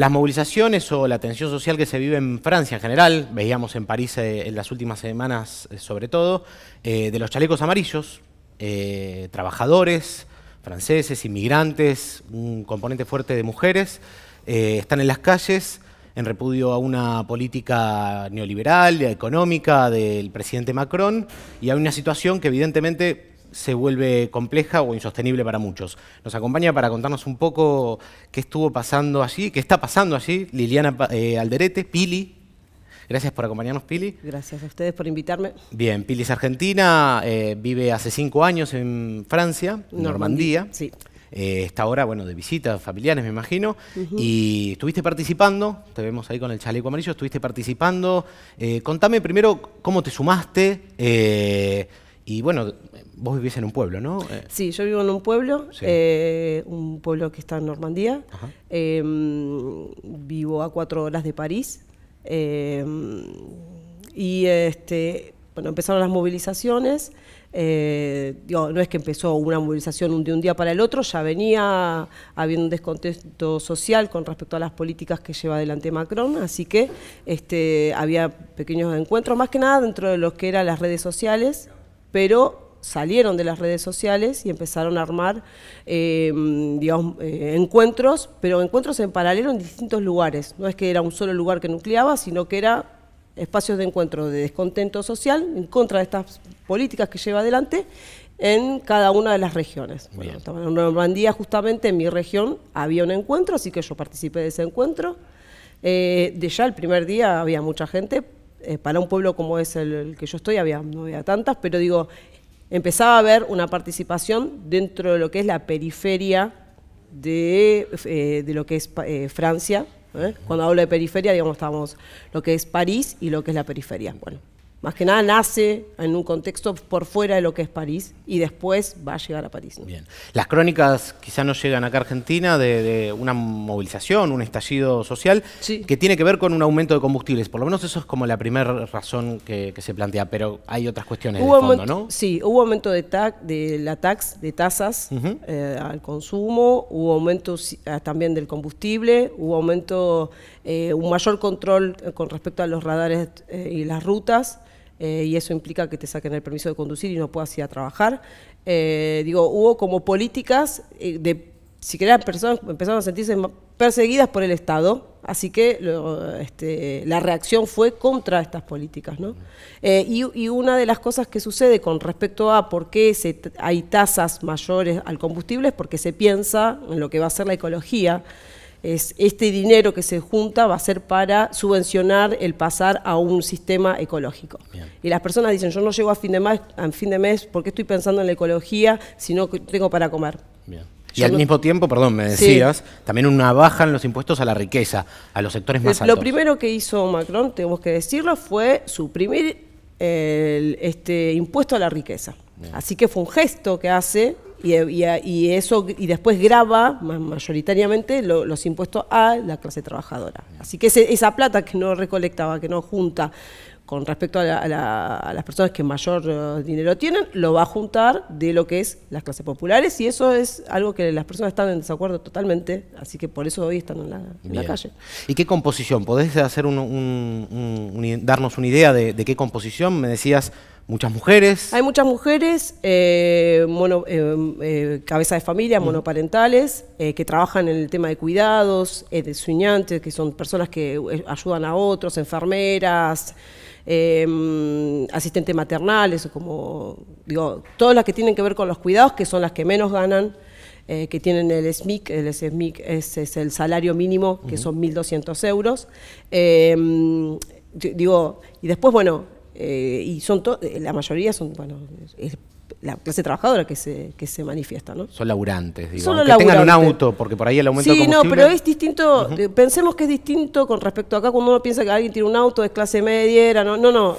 Las movilizaciones o la tensión social que se vive en Francia en general, veíamos en París eh, en las últimas semanas eh, sobre todo, eh, de los chalecos amarillos, trabajadores, franceses, inmigrantes, un componente fuerte de mujeres, están en las calles en repudio a una política neoliberal, económica del presidente Macron y hay una situación que evidentemente se vuelve compleja o insostenible para muchos. Nos acompaña para contarnos un poco qué estuvo pasando allí, qué está pasando allí, Liliana eh, Alderete, Pili. Gracias por acompañarnos, Pili. Gracias a ustedes por invitarme. Bien, Pili es argentina, eh, vive hace cinco años en Francia, Normandía. Sí. Eh, está ahora, bueno, de visitas familiares, me imagino. Y estuviste participando, te vemos ahí con el chaleco amarillo, estuviste participando. contame primero cómo te sumaste y, bueno, vos vivís en un pueblo, ¿no? Eh. Sí, yo vivo en un pueblo, eh, un pueblo que está en Normandía. Em, vivo a cuatro horas de París. Em, y este, bueno, empezaron las movilizaciones. Eh, no es que empezó una movilización de un día para el otro, ya venía habiendo un descontento social con respecto a las políticas que lleva adelante Macron, así que este, había pequeños encuentros, más que nada dentro de lo que eran las redes sociales, pero salieron de las redes sociales y empezaron a armar eh, digamos, eh, encuentros, pero encuentros en paralelo en distintos lugares. No es que era un solo lugar que nucleaba, sino que era espacios de encuentro de descontento social en contra de estas políticas que lleva adelante en cada una de las regiones. Bueno, estaba en Normandía, justamente en mi región, había un encuentro, así que yo participé de ese encuentro. Eh, de ya el primer día había mucha gente, para un pueblo como es el, que yo estoy, había, no había tantas, pero digo, empezaba a haber una participación dentro de lo que es la periferia de, eh, lo que es eh, Francia. ¿eh? Cuando hablo de periferia, digamos, estamos lo que es París y lo que es la periferia. Bueno, más que nada nace en un contexto por fuera de lo que es París y después va a llegar a París. Bien. Las crónicas quizá no llegan acá a Argentina de, una movilización, un estallido social que tiene que ver con un aumento de combustibles. Por lo menos eso es como la primera razón que, se plantea, pero hay otras cuestiones hubo de fondo, ¿no? Sí, hubo aumento de, de la tax, de tasas eh, al consumo, hubo aumento ah, también del combustible, hubo aumento, eh, un mayor control eh, con respecto a los radares y las rutas. Eh, y eso implica que te saquen el permiso de conducir y no puedas ir a trabajar. Eh, digo, hubo como políticas eh, de, si querés, personas empezaron a sentirse perseguidas por el Estado, así que este, la reacción fue contra estas políticas. ¿no? y, una de las cosas que sucede con respecto a por qué se, hay tasas mayores al combustible es porque se piensa en lo que va a ser la ecología es este dinero que se junta va a ser para subvencionar el pasar a un sistema ecológico. Y las personas dicen, yo no llego a fin de mes, a fin de mes porque estoy pensando en la ecología si no tengo para comer. Y al mismo tiempo, perdón, me decías, también una baja en los impuestos a la riqueza, a los sectores más Lo Lo primero que hizo Macron, tenemos que decirlo, fue suprimir el este, impuesto a la riqueza. Así que fue un gesto que hace y, eso y después graba mayoritariamente los impuestos a la clase trabajadora. Así que esa plata que no recolectaba, que no junta con respecto a, las personas que mayor eh, dinero tienen, lo va a juntar de lo que es las clases populares y eso es algo que las personas están en desacuerdo totalmente, así que por eso hoy están en la, calle. ¿Y qué composición? ¿Podés hacer darnos una idea de, de qué composición? Me decías Muchas mujeres. Hay muchas mujeres, eh, eh, eh, cabeza de familia, monoparentales, que trabajan en el tema de cuidados, de soñantes, que son personas que ayudan a otros, enfermeras. Em, asistentes maternales, como digo, todas las que tienen que ver con los cuidados, que son las que menos ganan, que tienen el SMIC, el SMIC es, el salario mínimo, que son 1.200 euros. Em, digo, y después, bueno, eh, y son eh, la mayoría son, bueno, es la clase trabajadora que se, que se manifiesta, ¿no? Son laburantes, digo. Que tengan un auto, porque por ahí el aumento sí, de Sí, no, pero es distinto, eh, pensemos que es distinto con respecto a acá, cuando uno piensa que alguien tiene un auto, es clase media, no, no, no.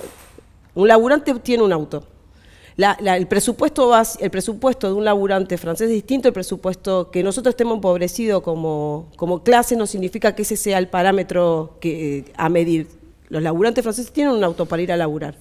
Un laburante tiene un auto. el, presupuesto el presupuesto de un laburante francés es distinto al presupuesto que nosotros estemos empobrecidos como, como clase, no significa que ese sea el parámetro que, a medir los laburantes franceses tienen un auto para ir a laburar,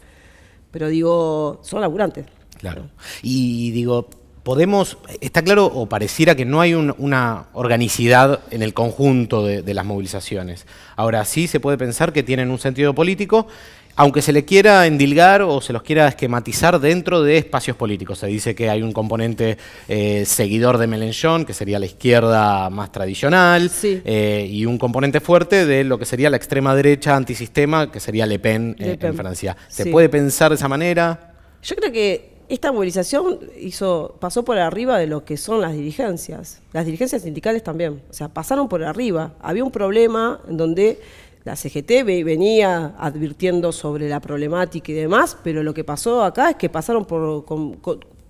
pero digo, son laburantes. Claro. Y digo, podemos, está claro o pareciera que no hay una organicidad en el conjunto de, de, las movilizaciones. Ahora sí se puede pensar que tienen un sentido político aunque se le quiera endilgar o se los quiera esquematizar dentro de espacios políticos. Se dice que hay un componente eh, seguidor de Melenchón, que sería la izquierda más tradicional, eh, y un componente fuerte de lo que sería la extrema derecha antisistema, que sería Le Pen, eh, en Francia. ¿Se puede pensar de esa manera? Yo creo que esta movilización pasó por arriba de lo que son las dirigencias, las dirigencias sindicales también, o sea, pasaron por arriba. Había un problema en donde la CGT venía advirtiendo sobre la problemática y demás, pero lo que pasó acá es que pasaron por,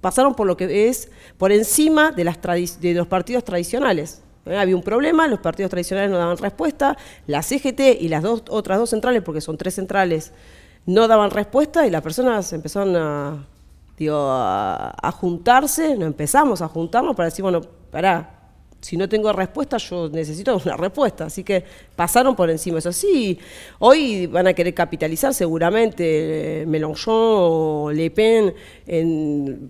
pasaron por lo que es por encima de, las de los partidos tradicionales. Eh, había un problema, los partidos tradicionales no daban respuesta, la CGT y las dos, otras dos centrales, porque son tres centrales, no daban respuesta y las personas empezaron a, digo, a, juntarse, nos empezamos a juntarnos para decir, bueno, pará, si no tengo respuesta, yo necesito una respuesta. Así que pasaron por encima eso. Sí, hoy van a querer capitalizar seguramente eh, Mélenchon o Le Pen,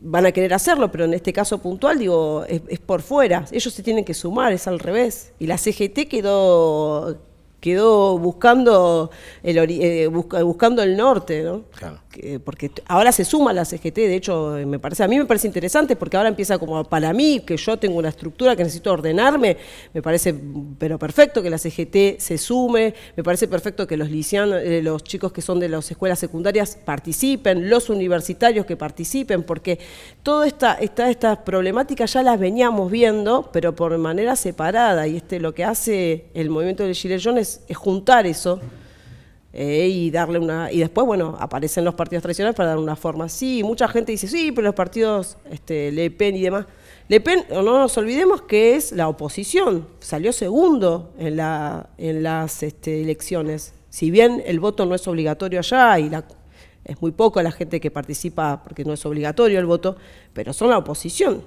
van a querer hacerlo, pero en este caso puntual, digo, es, por fuera. Ellos se tienen que sumar, es al revés. Y la CGT quedó quedó buscando el, eh, buscando el norte, ¿no? Claro porque ahora se suma la CGT, de hecho eh, me parece, a mí me parece interesante porque ahora empieza como para mí, que yo tengo una estructura que necesito ordenarme, me parece mm, pero perfecto que la CGT se sume, me parece perfecto que los eh, los chicos que son de las escuelas secundarias participen, los universitarios que participen, porque todas estas esta problemáticas ya las veníamos viendo, pero por manera separada, y este lo que hace el movimiento de Gilles es, es juntar eso eh, y darle una y después bueno aparecen los partidos tradicionales para dar una forma sí mucha gente dice sí pero los partidos este, Le Pen y demás Le Pen no nos olvidemos que es la oposición salió segundo en la en las este, elecciones si bien el voto no es obligatorio allá y la, es muy poca la gente que participa porque no es obligatorio el voto pero son la oposición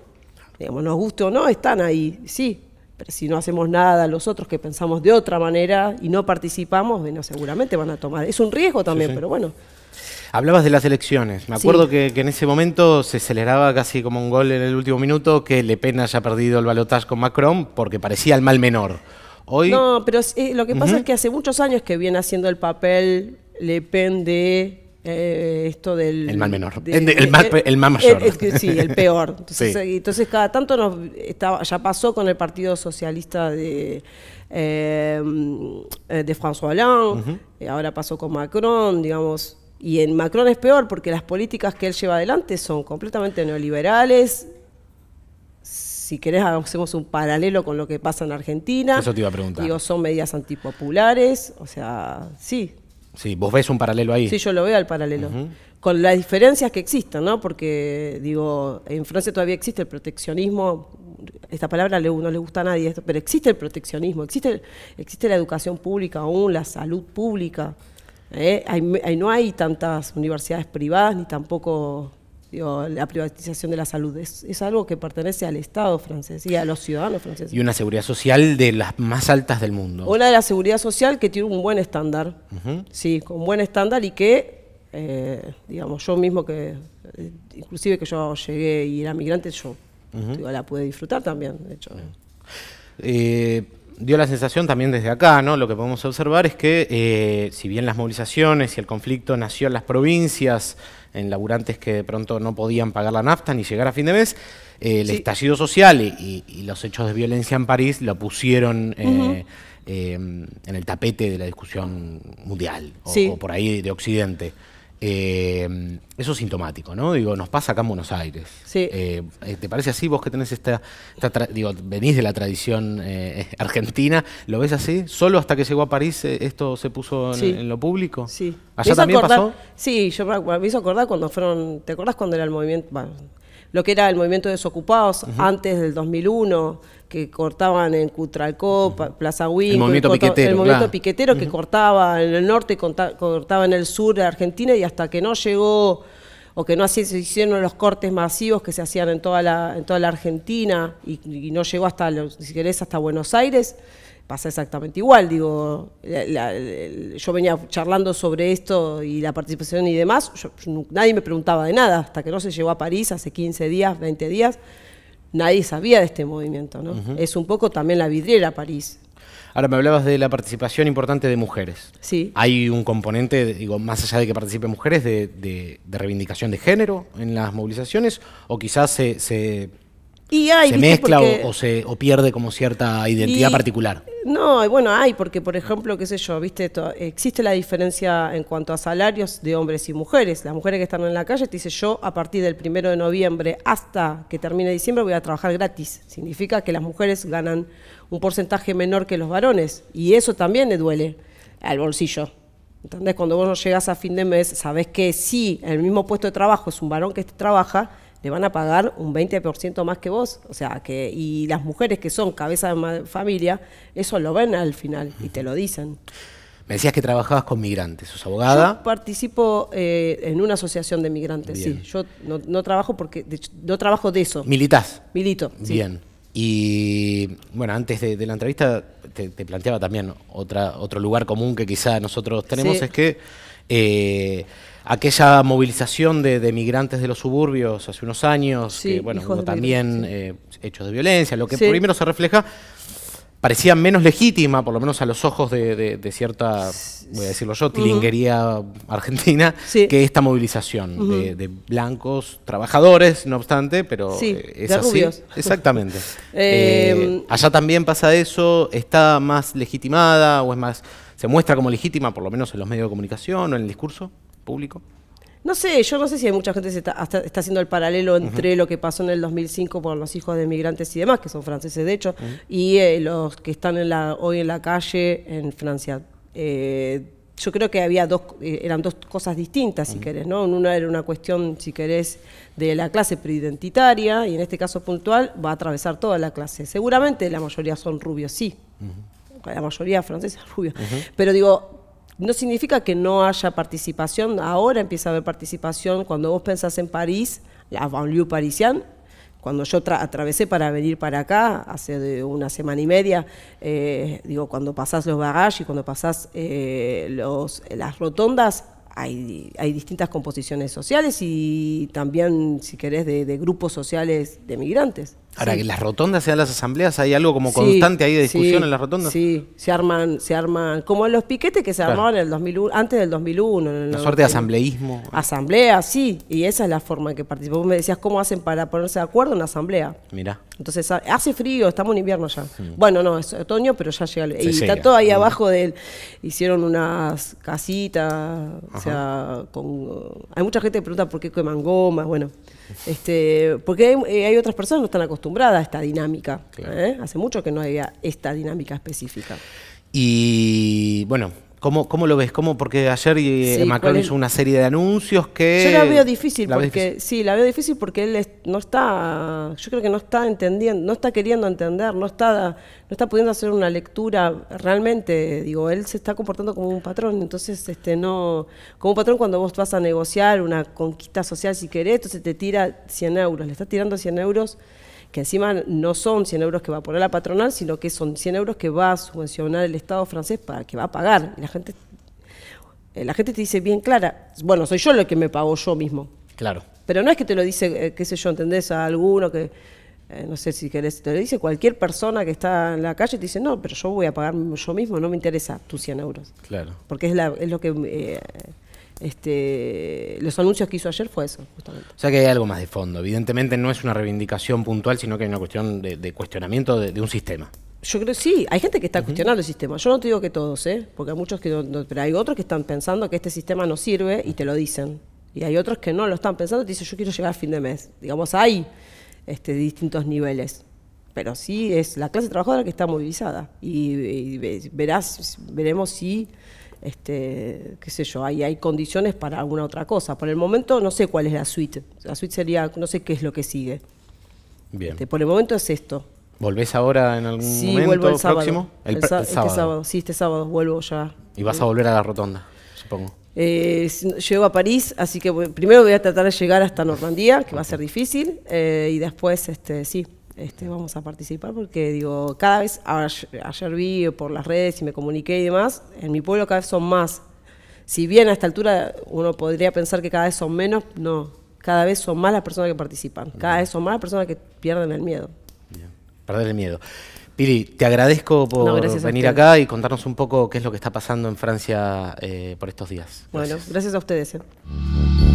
digamos nos guste o no están ahí sí si no hacemos nada los otros que pensamos de otra manera y no participamos, bueno, seguramente van a tomar. Es un riesgo también, pero bueno. Hablabas de las elecciones. Me acuerdo que, en ese momento se aceleraba casi como un gol en el último minuto que Le Pen haya perdido el balotaje con Macron porque parecía el mal menor. Hoy... No, pero eh, lo que pasa es que hace muchos años que viene haciendo el papel Le Pen de eh, esto del... El mal menor, el, el, mal, mayor. sí, el peor. Eh, entonces, cada tanto nos estaba, ya pasó con el Partido Socialista de, eh, de François Hollande, ahora pasó con Macron, digamos. Y en Macron es peor porque las políticas que él lleva adelante son completamente neoliberales, si querés hacemos un paralelo con lo que pasa en Argentina. Eso te iba a preguntar. Digo, son medidas antipopulares, o sea, sí, Sí, vos ves un paralelo ahí. Sí, yo lo veo al paralelo. Con las diferencias que existen, ¿no? Porque, digo, en Francia todavía existe el proteccionismo. Esta palabra no le gusta a nadie, esto, pero existe el proteccionismo, existe, existe la educación pública aún, la salud pública. ¿eh? no hay tantas universidades privadas ni tampoco la privatización de la salud es, algo que pertenece al Estado francés y a los ciudadanos franceses. Y una seguridad social de las más altas del mundo. Una de la seguridad social que tiene un buen estándar, sí, con buen estándar y que, eh, digamos, yo mismo que, inclusive que yo llegué y era migrante, yo la pude disfrutar también, de hecho. Eh, dio la sensación también desde acá, ¿no? Lo que podemos observar es que, eh, si bien las movilizaciones y el conflicto nació en las provincias, en laburantes que de pronto no podían pagar la nafta ni llegar a fin de mes. Eh, el estallido social y, los hechos de violencia en París lo pusieron eh, eh, en el tapete de la discusión mundial o por ahí de Occidente. Eh, eso es sintomático, ¿no? Digo, nos pasa acá en Buenos Aires. Sí. Eh, eh, ¿Te parece así vos que tenés esta, esta digo, venís de la tradición eh, argentina, ¿lo ves así? ¿Solo hasta que llegó a París esto se puso en, lo público? Sí. ¿Allá también pasó? Sí, yo me hizo acordar cuando fueron, ¿te acordás cuando era el movimiento, lo que era el movimiento de desocupados antes del 2001, que cortaban en Cutralcó, Plaza Huico. El movimiento piquetero. que cortaba en el norte, cortaba en el sur de Argentina y hasta que no llegó o que no se hicieron los cortes masivos que se hacían en toda la, en toda la Argentina y, no llegó hasta, si querés, hasta Buenos Aires, pasa exactamente igual. Digo, yo venía charlando sobre esto y la participación y demás, nadie me preguntaba de nada, hasta que no se llegó a París hace 15 días, 20 días, nadie sabía de este movimiento. ¿no? Es un poco también la vidriera París. Ahora me hablabas de la participación importante de mujeres. Sí. Hay un componente, digo, más allá de que participen mujeres, de, reivindicación de género en las movilizaciones, o quizás se ¿Se mezcla o, se, o pierde como cierta identidad particular? No, bueno, hay, porque por ejemplo, qué sé yo, viste, existe la diferencia en cuanto a salarios de hombres y mujeres. Las mujeres que están en la calle te dice yo a partir del primero de noviembre hasta que termine diciembre voy a trabajar gratis. Significa que las mujeres ganan un porcentaje menor que los varones. Y eso también le duele al bolsillo. ¿Entendés? Cuando vos no llegás a fin de mes, sabés que si sí, el mismo puesto de trabajo es un varón que trabaja, le van a pagar un 20% más que vos. O sea, que, y las mujeres que son cabeza de familia, eso lo ven al final y te lo dicen. Me decías que trabajabas con migrantes, ¿sos abogada? Yo participo eh, en una asociación de migrantes, sí. Yo no, trabajo porque, de no trabajo de eso. Militas. Milito, Bien. Y bueno, antes de, la entrevista te, planteaba también otra, otro lugar común que quizá nosotros tenemos, es que eh, aquella movilización de, migrantes de los suburbios hace unos años, que bueno, también eh, hechos de violencia, lo que primero se refleja parecía menos legítima, por lo menos a los ojos de, cierta, voy a decirlo yo, tilinguería argentina, que esta movilización de, blancos trabajadores, no obstante, pero es de así. Exactamente. Eh, eh, allá también pasa eso, está más legitimada o es más, se muestra como legítima, por lo menos en los medios de comunicación o en el discurso público? No sé, yo no sé si hay mucha gente que está, haciendo el paralelo entre lo que pasó en el 2005 por los hijos de migrantes y demás, que son franceses de hecho, y eh, los que están hoy en la calle en Francia. Eh, yo creo que había dos, eh, eran dos cosas distintas, si querés, ¿no? Una era una cuestión, si querés, de la clase preidentitaria, y en este caso puntual va a atravesar toda la clase. Seguramente la mayoría son rubios, sí. La mayoría francesa es rubia. Pero digo, no significa que no haya participación, ahora empieza a haber participación, cuando vos pensás en París, la banlieue parisienne, cuando yo atravesé para venir para acá, hace una semana y media, eh, digo, cuando pasás los bagages y cuando pasás eh, las rotondas, hay, distintas composiciones sociales y también, si querés, de grupos sociales de migrantes. Ahora, que las rotondas sean las asambleas, hay algo como constante ahí de discusión en las rotondas. Sí, se arman, se arman, como los piquetes que se armaban el 2001, antes del 2001. En la suerte de asambleísmo. Asamblea, sí, y esa es la forma en que participó. Vos me decías cómo hacen para ponerse de acuerdo en la asamblea. Mira, Entonces, hace frío, estamos en invierno ya. Bueno, no, es otoño, pero ya llega. El, y está todo ahí mm. abajo del. Hicieron unas casitas, o sea, Hay mucha gente que pregunta por qué queman gomas, bueno. este Porque hay, eh, hay otras personas que no están acostumbradas acostumbrada a esta dinámica. ¿eh? Hace mucho que no había esta dinámica específica. Y bueno, ¿Cómo, ¿Cómo, lo ves? ¿Cómo? Porque ayer eh, Macron hizo una serie de anuncios que... Yo la veo difícil, porque sí, la veo difícil porque él no está, yo creo que no está entendiendo, no está queriendo entender, no está, no está pudiendo hacer una lectura realmente, digo, él se está comportando como un patrón, entonces este no, como patrón cuando vos vas a negociar una conquista social si querés, entonces te tira 100 euros, le estás tirando 100 euros que encima no son 100 euros que va a poner la patronal, sino que son 100 euros que va a subvencionar el Estado francés para que va a pagar. Y la gente, eh, la gente te dice bien clara, bueno, soy yo lo que me pago yo mismo. Claro. Pero no es que te lo dice, eh, qué sé yo, ¿entendés? A alguno que, eh, no sé si querés, te lo dice cualquier persona que está en la calle, te dice, no, pero yo voy a pagar yo mismo, no me interesa tus 100 euros. Claro. Porque es, lo que este, los anuncios que hizo ayer fue eso, justamente. O sea que hay algo más de fondo. Evidentemente no es una reivindicación puntual, sino que hay una cuestión de, cuestionamiento de, un sistema. Yo creo sí, hay gente que está cuestionando el sistema. Yo no te digo que todos, ¿eh? porque hay muchos que pero hay otros que están pensando que este sistema no sirve y te lo dicen. Y hay otros que no lo están pensando y te dicen yo quiero llegar a fin de mes. Digamos, hay este, distintos niveles pero sí es la clase trabajadora que está movilizada y verás veremos si este, qué sé yo, hay, hay condiciones para alguna otra cosa. Por el momento no sé cuál es la suite. La suite sería, no sé qué es lo que sigue. Bien. Este, por el momento es esto. ¿Volvés ahora en algún sí, momento vuelvo el próximo? El, el este sábado. Este sábado. Sí, este sábado vuelvo ya. Y vas a volver a la rotonda, supongo. Eh, llego a París, así que primero voy a tratar de llegar hasta Normandía, que va a ser difícil, eh, y después, este, sí, este, vamos a participar porque digo, cada vez, ayer, vi por las redes y me comuniqué y demás, en mi pueblo cada vez son más. Si bien a esta altura uno podría pensar que cada vez son menos, no, cada vez son más las personas que participan, cada vez son más las personas que pierden el miedo. Perder el miedo. Pili, te agradezco por venir acá y contarnos un poco qué es lo que está pasando en Francia eh, por estos días. Bueno, gracias a ustedes. Eh.